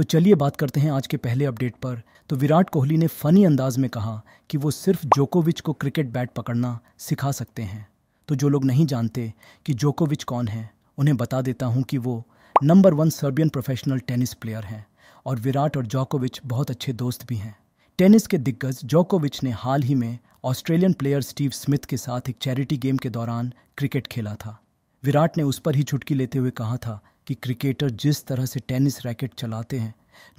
तो चलिए बात करते हैं आज के पहले अपडेट पर तो विराट कोहली ने फनी अंदाज में कहा कि वो सिर्फ जोकोविच को क्रिकेट बैट पकड़ना सिखा सकते हैं तो जो लोग नहीं जानते कि जोकोविच कौन है उन्हें बता देता हूँ कि वो number one Serbian professional tennis player हैं और विराट और जोकोविच बहुत अच्छे दोस्त भी हैं टेनिस के दिग्गज जोकोविच ने हाल ही में ऑस्ट्रेलियन प्लेयर स्टीव स्मिथ के साथ एक चैरिटी गेम के दौरान क्रिकेट खेला था विराट ने उस पर ही छुटकी लेते हुए कहा था कि क्रिकेटर जिस तरह से टेनिस रैकेट चलाते हैं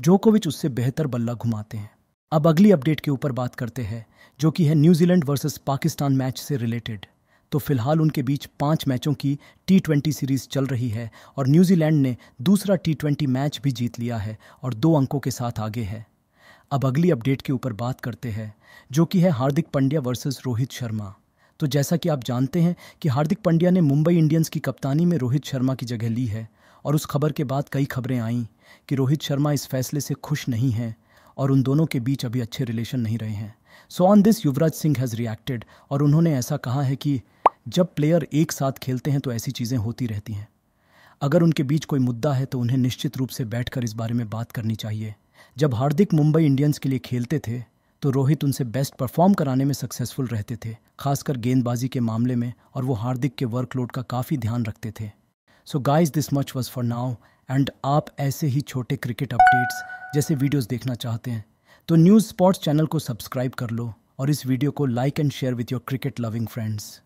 जोकोविच उससे बेहतर बल्ला घुमाते हैं अब अगली अपडेट के ऊपर बात करते हैं जो कि है न्यूजीलैंड वर्सेस पाकिस्तान मैच से रिलेटेड तो फिलहाल उनके बीच पांच मैचों की टी ट्वेंटी सीरीज चल रही है और न्यूजीलैंड ने दूसरा टी ट्वेंटी मैच भी जीत लिया है और दो अंकों के साथ आगे है अब अगली अपडेट के ऊपर बात करते हैं जो कि है हार्दिक पंड्या वर्सेस रोहित शर्मा तो जैसा कि आप जानते हैं कि हार्दिक पंड्या ने मुंबई इंडियंस की कप्तानी में रोहित शर्मा की जगह ली है और उस खबर के बाद कई खबरें आईं कि रोहित शर्मा इस फैसले से खुश नहीं हैं और उन दोनों के बीच अभी अच्छे रिलेशन नहीं रहे हैं so on this Yuvraj Singh has reacted और उन्होंने ऐसा कहा है कि जब प्लेयर एक साथ खेलते हैं तो ऐसी चीज़ें होती रहती हैं अगर उनके बीच कोई मुद्दा है तो उन्हें निश्चित रूप से बैठकर इस बारे में बात करनी चाहिए जब हार्दिक मुंबई इंडियंस के लिए खेलते थे तो रोहित उनसे बेस्ट परफॉर्म कराने में सक्सेसफुल रहते थे खासकर गेंदबाजी के मामले में और वो हार्दिक के वर्कलोड का काफ़ी ध्यान रखते थे so guys this much was for now and आप ऐसे ही छोटे क्रिकेट अपडेट्स जैसे वीडियोस देखना चाहते हैं तो न्यूज़ स्पोर्ट्स चैनल को सब्सक्राइब कर लो और इस वीडियो को like and share with your cricket loving friends